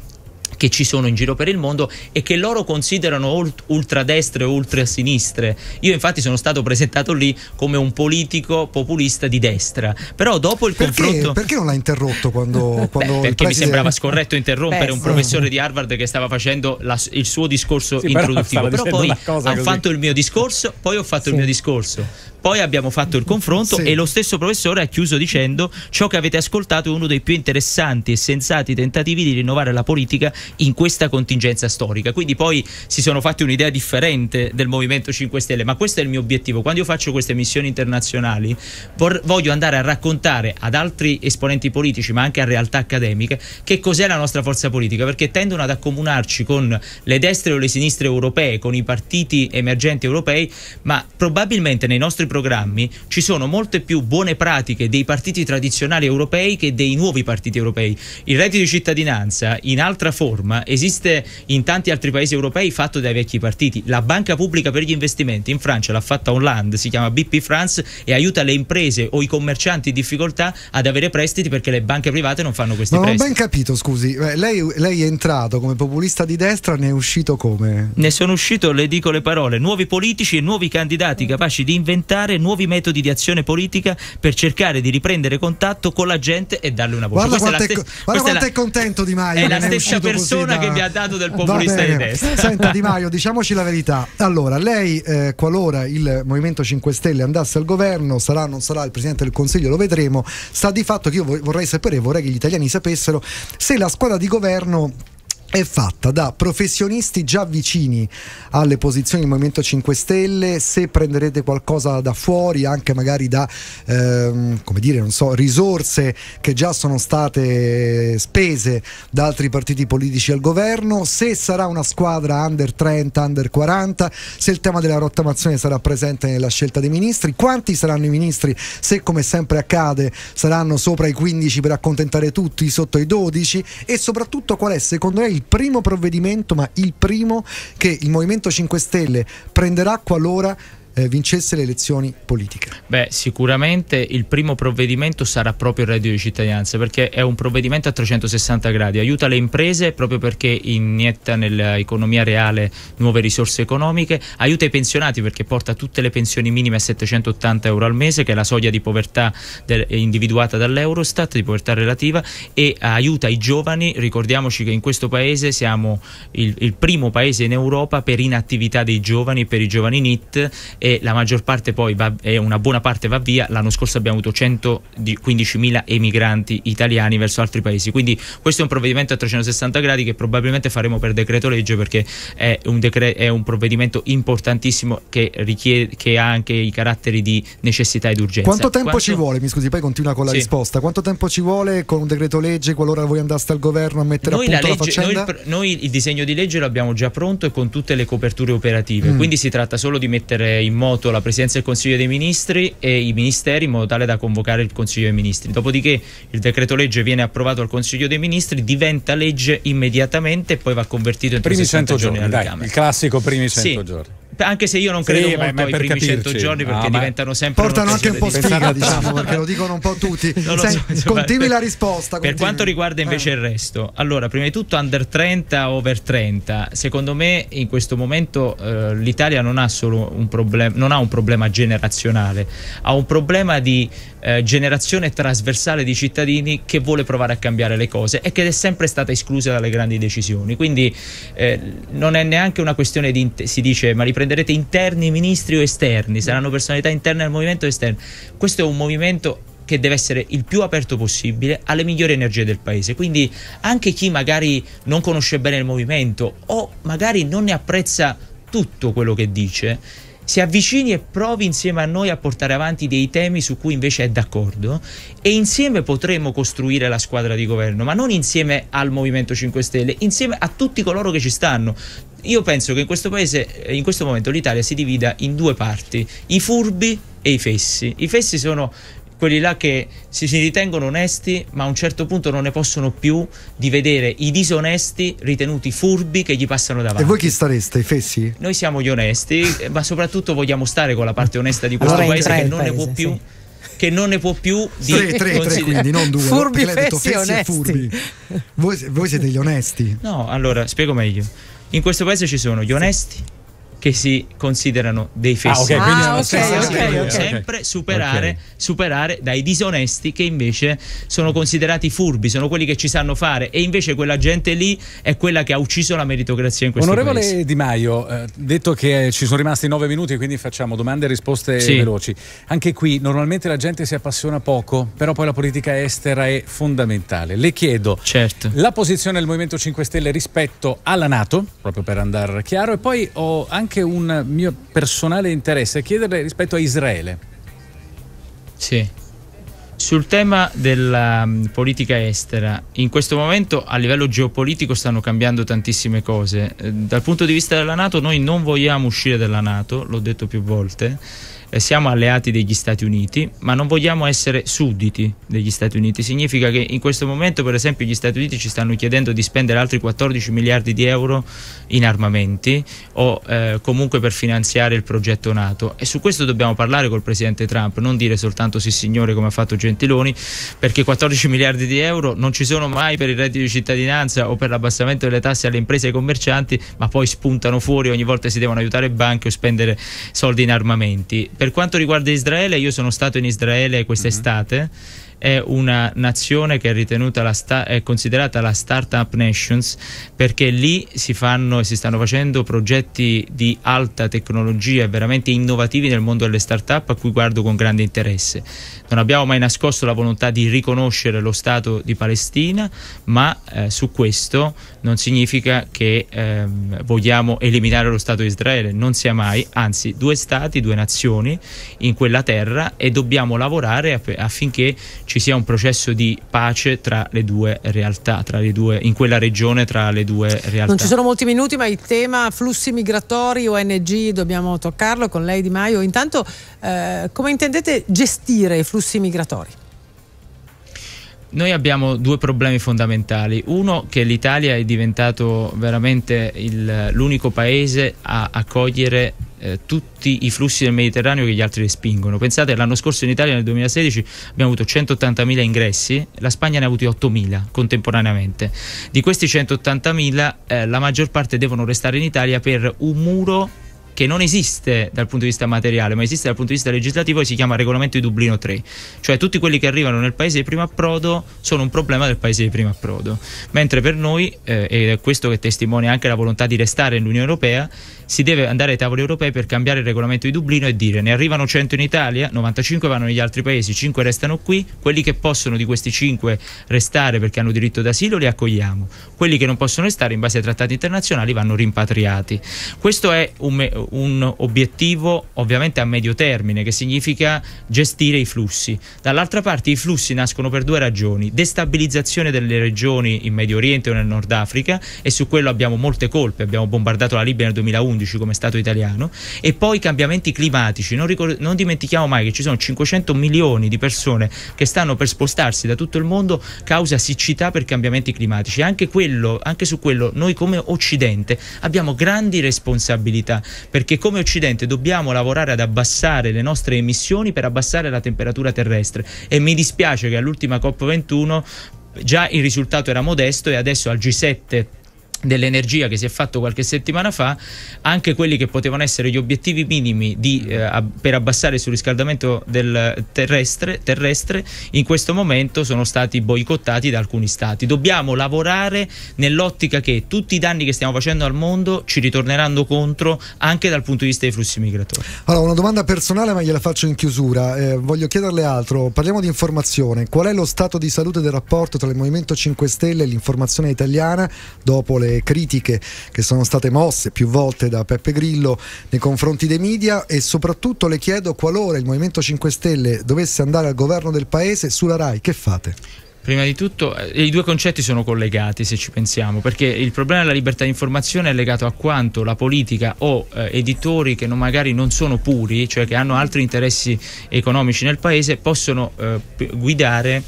che ci sono in giro per il mondo e che loro considerano ult- ultradestre o ultrasinistre. Io infatti sono stato presentato lì come un politico populista di destra, però dopo il perché, confronto... Perché non l'ha interrotto quando... *laughs* quando Beh, perché presidente... mi sembrava scorretto interrompere Beh, un professore di Harvard che stava facendo la, il suo discorso sì, introduttivo, però, però poi ho fatto il mio discorso, poi ho fatto sì. il mio discorso. Poi abbiamo fatto il confronto sì. e lo stesso professore ha chiuso dicendo ciò che avete ascoltato è uno dei più interessanti e sensati tentativi di rinnovare la politica in questa contingenza storica. Quindi poi si sono fatti un'idea differente del Movimento 5 Stelle, ma questo è il mio obiettivo. Quando io faccio queste missioni internazionali voglio andare a raccontare ad altri esponenti politici, ma anche a realtà accademiche, che cos'è la nostra forza politica, perché tendono ad accomunarci con le destre o le sinistre europee, con i partiti emergenti europei, ma probabilmente nei nostri programmi ci sono molte più buone pratiche dei partiti tradizionali europei che dei nuovi partiti europei. Il reddito di cittadinanza, in altra forma, esiste in tanti altri paesi europei fatto dai vecchi partiti. La banca pubblica per gli investimenti in Francia l'ha fatta Hollande, si chiama BP France e aiuta le imprese o i commercianti in difficoltà ad avere prestiti perché le banche private non fanno questi Ma prestiti. Ma ho ben capito, scusi, eh, lei, lei è entrato come populista di destra, ne è uscito come? Ne sono uscito, le dico le parole, nuovi politici e nuovi candidati capaci di inventare sviluppare nuovi metodi di azione politica per cercare di riprendere contatto con la gente e darle una voce. Guarda quanto, è, è, guarda quanto è, è, contento Di Maio. È la stessa persona da... che vi ha dato del populista di destra. Senta Di Maio, *laughs* diciamoci la verità. Allora, lei eh, qualora il Movimento 5 Stelle andasse al governo, sarà o non sarà il Presidente del Consiglio, lo vedremo, sta di fatto che io vorrei sapere, vorrei che gli italiani sapessero se la squadra di governo è fatta da professionisti già vicini alle posizioni del Movimento 5 Stelle, se prenderete qualcosa da fuori, anche magari da ehm, dire, so, risorse che già sono state spese da altri partiti politici al governo, se sarà una squadra under 30, under 40, se il tema della rottamazione sarà presente nella scelta dei ministri, quanti saranno i ministri, se come sempre accade saranno sopra i 15 per accontentare tutti, sotto i 12 e soprattutto qual è secondo lei il primo provvedimento, ma il primo che il Movimento 5 Stelle prenderà qualora eh, vincesse le elezioni politiche? Beh, sicuramente il primo provvedimento sarà proprio il reddito di cittadinanza, perché è un provvedimento a 360 gradi, aiuta le imprese proprio perché inietta nell'economia reale nuove risorse economiche, aiuta i pensionati perché porta tutte le pensioni minime a 780 euro al mese, che è la soglia di povertà del, individuata dall'Eurostat, di povertà relativa, e aiuta i giovani, ricordiamoci che in questo paese siamo il, il primo paese in Europa per inattività dei giovani, per i giovani NIT e la maggior parte poi va, e una buona parte va via. L'anno scorso abbiamo avuto 115.000 emigranti italiani verso altri paesi. Quindi questo è un provvedimento a 360 gradi che probabilmente faremo per decreto legge perché è un, decre- è un provvedimento importantissimo che, richiede, che ha anche i caratteri di necessità ed urgenza. Quanto tempo Quanto... ci vuole? Mi scusi, poi continua con la sì. risposta. Quanto tempo ci vuole con un decreto legge qualora voi andaste al governo a mettere noi a punto la, legge, la noi, noi, il disegno di legge l'abbiamo già pronto e con tutte le coperture operative. Mm. Quindi si tratta solo di mettere in in moto la Presidenza del Consiglio dei Ministri e i Ministeri in modo tale da convocare il Consiglio dei Ministri. Dopodiché il decreto legge viene approvato al Consiglio dei Ministri, diventa legge immediatamente e poi va convertito in 60 giorni, giorni dai, Il classico primi 100 sì. giorni anche se io non credo sì, molto ma, ma ai primi capirci. 100 giorni ah, perché ah, diventano sempre portano anche un po' sfiga esatto. diciamo perché lo dicono un po' tutti Sen, *laughs* so, cioè, continui per, la risposta continui. per quanto riguarda eh. invece eh. il resto allora prima di tutto under 30 over 30 secondo me in questo momento eh, l'Italia non ha solo un problema non ha un problema generazionale ha un problema di eh, generazione trasversale di cittadini che vuole provare a cambiare le cose e che è sempre stata esclusa dalle grandi decisioni. Quindi eh, non è neanche una questione di, si dice, ma riprenderete interni ministri o esterni, saranno personalità interne al movimento o esterne. Questo è un movimento che deve essere il più aperto possibile alle migliori energie del paese. Quindi anche chi magari non conosce bene il movimento o magari non ne apprezza tutto quello che dice, si avvicini e provi insieme a noi a portare avanti dei temi su cui invece è d'accordo e insieme potremo costruire la squadra di governo, ma non insieme al Movimento 5 Stelle, insieme a tutti coloro che ci stanno. Io penso che in questo paese, eh, in questo momento, l'Italia si divida in due parti, i furbi e i fessi. I fessi sono quelli là che si, si, ritengono onesti ma a un certo punto non ne possono più di vedere i disonesti ritenuti furbi che gli passano davanti. E voi chi stareste, i fessi? Noi siamo gli onesti, eh, ma soprattutto vogliamo stare con la parte onesta di questo allora paese che non paese, ne può più. Sì che non ne può più di tre, tre, tre quindi non due furbi, fessi, detto, furbi. Voi, voi siete gli onesti no allora spiego meglio in questo paese ci sono gli onesti che si considerano dei fessi. Ah, ok, quindi ah, okay, okay, okay, sempre superare, superare, dai disonesti che invece sono considerati furbi, sono quelli che ci sanno fare e invece quella gente lì è quella che ha ucciso la meritocrazia in questo momento. Onorevole paese. Di Maio, eh, detto che ci sono rimasti nove minuti, quindi facciamo domande e risposte sì. veloci. Anche qui normalmente la gente si appassiona poco, però poi la politica estera è fondamentale. Le chiedo certo. la posizione del Movimento 5 Stelle rispetto alla Nato, proprio per andare chiaro, e poi ho anche anche un mio personale interesse chiederle rispetto a Israele. Sì. Sul tema della mm, politica estera, in questo momento a livello geopolitico stanno cambiando tantissime cose. Eh, dal punto di vista della Nato noi non vogliamo uscire dalla Nato, l'ho detto più volte siamo alleati degli Stati Uniti, ma non vogliamo essere sudditi degli Stati Uniti. Significa che in questo momento, per esempio, gli Stati Uniti ci stanno chiedendo di spendere altri 14 miliardi di euro in armamenti o eh, comunque per finanziare il progetto NATO. E su questo dobbiamo parlare col presidente Trump, non dire soltanto sì signore come ha fatto Gentiloni, perché 14 miliardi di euro non ci sono mai per il reddito di cittadinanza o per l'abbassamento delle tasse alle imprese e ai commercianti, ma poi spuntano fuori ogni volta si devono aiutare banche o spendere soldi in armamenti. Per per quanto riguarda Israele, io sono stato in Israele quest'estate. Mm-hmm è una nazione che è, la sta- è considerata la startup nations perché lì si, fanno, e si stanno facendo progetti di alta tecnologia veramente innovativi nel mondo delle startup a cui guardo con grande interesse. Non abbiamo mai nascosto la volontà di riconoscere lo Stato di Palestina, ma eh, su questo non significa che ehm, vogliamo eliminare lo Stato di Israele, non sia mai, anzi due Stati, due nazioni in quella terra e dobbiamo lavorare aff- affinché ci sia un processo di pace tra le due realtà, le due, in quella regione tra le due realtà. Non ci sono molti minuti, ma il tema flussi migratori, ONG, dobbiamo toccarlo con lei Di Maio. Intanto, eh, come intendete gestire i flussi migratori? noi abbiamo due problemi fondamentali. Uno che l'Italia è diventato veramente il, l'unico paese a accogliere eh, tutti i flussi del Mediterraneo che gli altri respingono. Pensate, l'anno scorso in Italia, nel 2016, abbiamo avuto 180.000 ingressi, la Spagna ne ha avuti 8.000 contemporaneamente. Di questi 180.000, eh, la maggior parte devono restare in Italia per un muro che non esiste dal punto di vista materiale, ma esiste dal punto di vista legislativo e si chiama Regolamento di Dublino 3. Cioè tutti quelli che arrivano nel paese di primo approdo sono un problema del paese di primo approdo. Mentre per noi, eh, ed è questo che testimonia anche la volontà di restare nell'Unione Europea, si deve andare ai tavoli europei per cambiare il regolamento di Dublino e dire ne arrivano 100 in Italia, 95 vanno negli altri paesi, 5 restano qui, quelli che possono di questi 5 restare perché hanno diritto d'asilo li accogliamo, quelli che non possono restare in base ai trattati internazionali vanno rimpatriati. Questo è un, un obiettivo ovviamente a medio termine che significa gestire i flussi. Dall'altra parte i flussi nascono per due ragioni, destabilizzazione delle regioni in Medio Oriente o nel Nord Africa e su quello abbiamo molte colpe, abbiamo bombardato la Libia nel 2001 2011 come Stato italiano e poi i cambiamenti climatici. Non, ricor- non dimentichiamo mai che ci sono 500 milioni di persone che stanno per spostarsi da tutto il mondo causa siccità per cambiamenti climatici. Anche, quello, anche su quello noi come Occidente abbiamo grandi responsabilità perché come Occidente dobbiamo lavorare ad abbassare le nostre emissioni per abbassare la temperatura terrestre e mi dispiace che all'ultima COP21 già il risultato era modesto e adesso al G7 dell'energia che si è fatto qualche settimana fa, anche quelli che potevano essere gli obiettivi minimi di, eh, per abbassare il surriscaldamento terrestre, terrestre, in questo momento sono stati boicottati da alcuni stati. Dobbiamo lavorare nell'ottica che tutti i danni che stiamo facendo al mondo ci ritorneranno contro anche dal punto di vista dei flussi migratori. Allora, una domanda personale ma gliela faccio in chiusura. Eh, voglio chiederle altro, parliamo di informazione. Qual è lo stato di salute del rapporto tra il Movimento 5 Stelle e l'informazione italiana dopo le critiche che sono state mosse più volte da Peppe Grillo nei confronti dei media e soprattutto le chiedo qualora il Movimento 5 Stelle dovesse andare al governo del Paese sulla RAI, che fate? Prima di tutto, eh, i due concetti sono collegati se ci pensiamo, perché il problema della libertà di informazione è legato a quanto la politica o eh, editori che non, magari non sono puri, cioè che hanno altri interessi economici nel paese, possono eh, guidare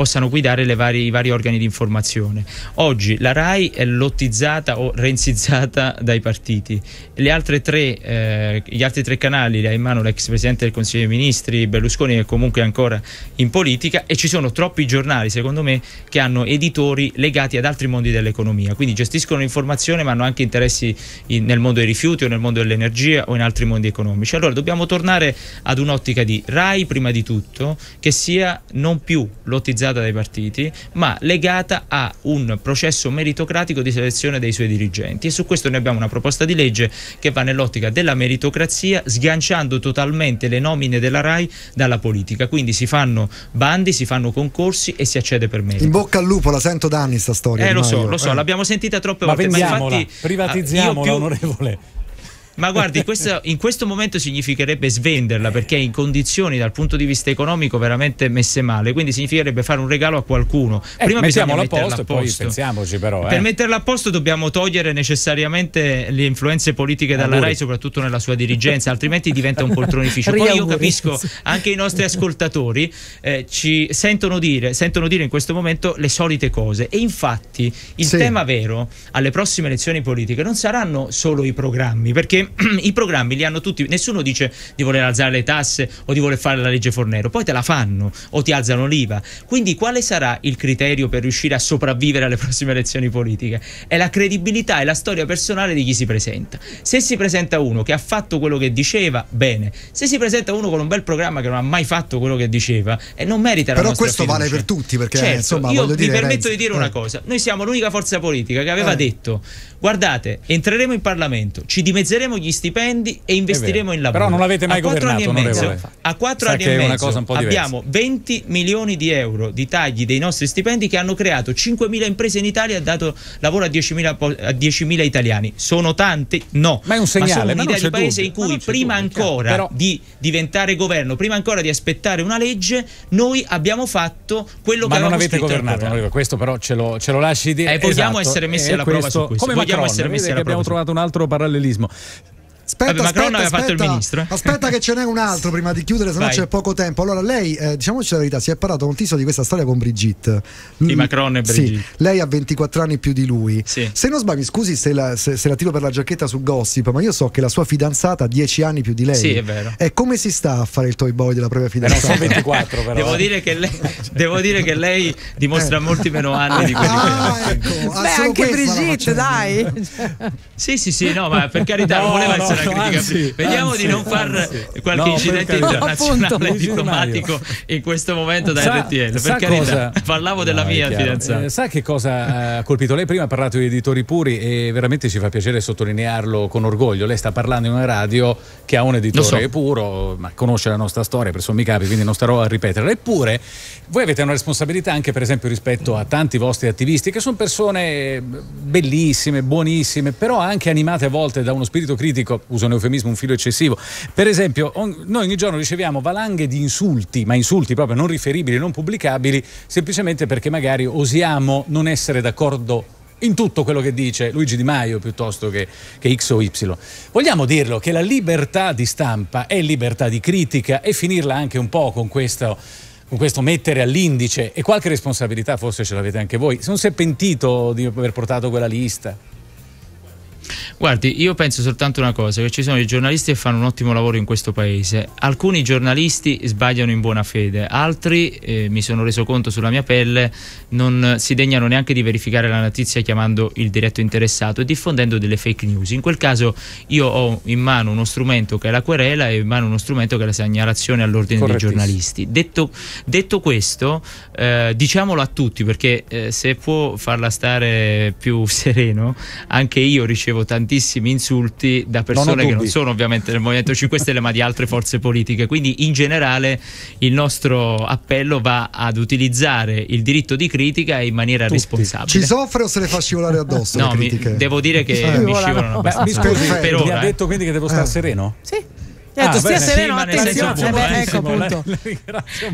possano guidare vari, i vari organi di informazione. Oggi la RAI è lottizzata o renzizzata dai partiti. Tre, eh, gli altri tre canali li ha in mano l'ex Presidente del Consiglio dei Ministri, Berlusconi che comunque è ancora in politica e ci sono troppi giornali secondo me che hanno editori legati ad altri mondi dell'economia, quindi gestiscono l'informazione, ma hanno anche interessi in, nel mondo dei rifiuti o nel mondo dell'energia o in altri mondi economici. Allora dobbiamo tornare ad un'ottica di RAI prima di tutto che sia non più lottizzata organizzata dai partiti, ma legata a un processo meritocratico di selezione dei suoi dirigenti. E su questo noi abbiamo una proposta di legge che va nell'ottica della meritocrazia, sganciando totalmente le nomine della RAI dalla politica. Quindi si fanno bandi, si fanno concorsi e si accede per merito. In bocca al lupo, la sento da anni sta storia. Eh, lo so, lo so, eh. l'abdiamo sentita troppe ma volte. Ma infatti, ah, privatizziamola, io più, onorevole ma guardi, questo, in questo momento significherebbe svenderla perché è in condizioni dal punto di vista economico veramente messe male. Quindi significherebbe fare un regalo a qualcuno. Eh, Prima bisogna a posto, a posto. pensiamoci però. Eh. Per metterla a posto dobbiamo togliere necessariamente le influenze politiche dalla Auguri. RAI, soprattutto nella sua dirigenza, altrimenti diventa un poltronificio. Poi io capisco anche i nostri ascoltatori eh, ci sentono dire, sentono dire in questo momento le solite cose. E infatti il sì. tema vero alle prossime elezioni politiche non saranno solo i programmi, perché *clears throat* i programmi li hanno tutti, nessuno dice di voler alzare le tasse o di voler fare la legge Fornero, poi te la fanno o ti alzano l'IVA. Quindi quale sarà il criterio per riuscire a sopravvivere alle prossime elezioni politiche? È la credibilità e la storia personale di chi si presenta. Se si presenta uno che ha fatto quello che diceva, bene. Se si presenta uno con un bel programma che non ha mai fatto quello che diceva e eh, non merita Però la Però questo fiducia. vale per tutti perché certo, insomma, io mi permetto Renzi. di dire una eh. cosa. Noi siamo l'unica forza politica che aveva eh. detto guardate, entreremo in Parlamento, ci dimezzeremo gli stipendi e investiremo in lavoro. Però non l'avete mai a governato, anni mezzo, A quattro Sa anni e mezzo abbiamo 20 milioni di euro di tagli dei nostri stipendi che hanno creato 5.000 imprese in Italia e ha dato lavoro a 10.000, a 10.000 italiani. Sono tanti? No. Ma è un segnale. Ma sono un'idea di paese in cui prima dubbio, ancora però... di diventare governo, prima ancora di aspettare una legge, noi abbiamo fatto quello ma che avevamo scritto. Ma non avete governato, questo però ce lo, ce lo lasci dire. E eh, vogliamo esatto. essere messi eh, alla questo... prova su questo. Come vogliamo essere messi che abbiamo trovato un altro parallelismo aspetta, Vabbè, aspetta, aspetta, aspetta, ministro, eh? aspetta che ce n'è un altro prima di chiudere, se no c'è poco tempo. Allora, lei, eh, diciamoci la verità, si è parlato moltissimo di questa storia con Brigitte. Di Macron e Brigitte. Sì, lei ha 24 anni più di lui. Sì. Se non sbaglio, scusi se la, se, se la, tiro per la giacchetta su gossip, ma io so che la sua fidanzata ha 10 anni più di lei. Sì, è vero. E come si sta a fare il toy boy della propria eh, fidanzata? sono 24, però. Devo eh. dire che lei, devo dire che lei dimostra eh. molti meno anni di quelli ah, che... ecco, ah, Beh, anche Brigitte, dai. sì, sì, sì, no, ma per carità, no, non voleva no, essere critico, anzi, vediamo anzi, di non far anzi. qualche no, incidente internazionale appunto, *laughs* diplomatico in questo momento da sa, RTL. Sa per carità, parlavo della no, mia fidanzata. Eh, sa che cosa ha colpito? Lei prima ha parlato di editori puri e veramente ci fa piacere sottolinearlo con orgoglio. Lei sta parlando in una radio che ha un editore so. puro, ma conosce la nostra storia, per sommi capi, quindi non starò a ripeterla. Eppure voi avete una responsabilità anche per esempio rispetto a tanti vostri attivisti che sono persone bellissime, buonissime, però anche animate a volte da uno spirito critico, uso un eufemismo un filo eccessivo. Per esempio, on, noi ogni giorno riceviamo valanghe di insulti, ma insulti proprio non riferibili, non pubblicabili, semplicemente perché magari osiamo non essere d'accordo in tutto quello che dice Luigi Di Maio piuttosto che, che, X o Y. Vogliamo dirlo che la libertà di stampa è libertà di critica e finirla anche un po' con questo, con questo mettere all'indice e qualche responsabilità forse ce l'avete anche voi. Non si è pentito di aver portato quella lista? Guardi, io penso soltanto una cosa, che ci sono i giornalisti che fanno un ottimo lavoro in questo paese. Alcuni giornalisti sbagliano in buona fede, altri, eh, mi sono reso conto sulla mia pelle, non si degnano neanche di verificare la notizia chiamando il diretto interessato e diffondendo delle fake news. In quel caso io ho in mano uno strumento che è la querela e in mano uno strumento che è la segnalazione all'ordine dei giornalisti. Detto, detto questo, eh, diciamolo a tutti perché eh, se può farla stare più *laughs* sereno, anche io ricevo tanti tantissimi insulti da persone non che non sono ovviamente del Movimento 5 Stelle ma di altre forze politiche. Quindi in generale il nostro appello va ad utilizzare il diritto di critica in maniera Tutti. responsabile. Ci soffre o se le fa scivolare addosso? no, mi, devo dire che eh, mi scivolano abbastanza. Mi, scusi, per ora, mi ha detto quindi che devo stare eh. sereno? Sì. Gli ah, ho detto, stia sereno, sì, attenzione. beh, ecco, appunto.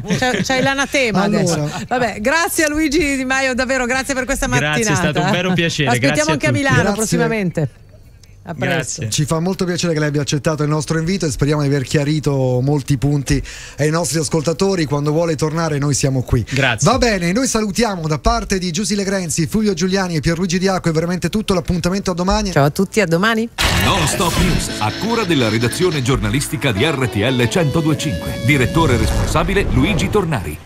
*laughs* C'è, c'è l'anatema allora. adesso. Vabbè, grazie a Luigi Di Maio, davvero, grazie per questa mattinata. Grazie, è stato un vero piacere. Aspettiamo anche a, a Milano grazie. prossimamente. Grazie. Ci fa molto piacere che lei abbia accettato il nostro invito e speriamo di aver chiarito molti punti ai nostri ascoltatori. Quando vuole tornare, noi siamo qui. Grazie. Va bene, noi salutiamo da parte di Giusy Legrenzi, Fulvio Giuliani e Pierluigi Diaco. È veramente tutto. L'appuntamento a domani. Ciao a tutti, a domani. Non Stop News, a cura della redazione giornalistica di RTL 1025. Direttore responsabile Luigi Tornari.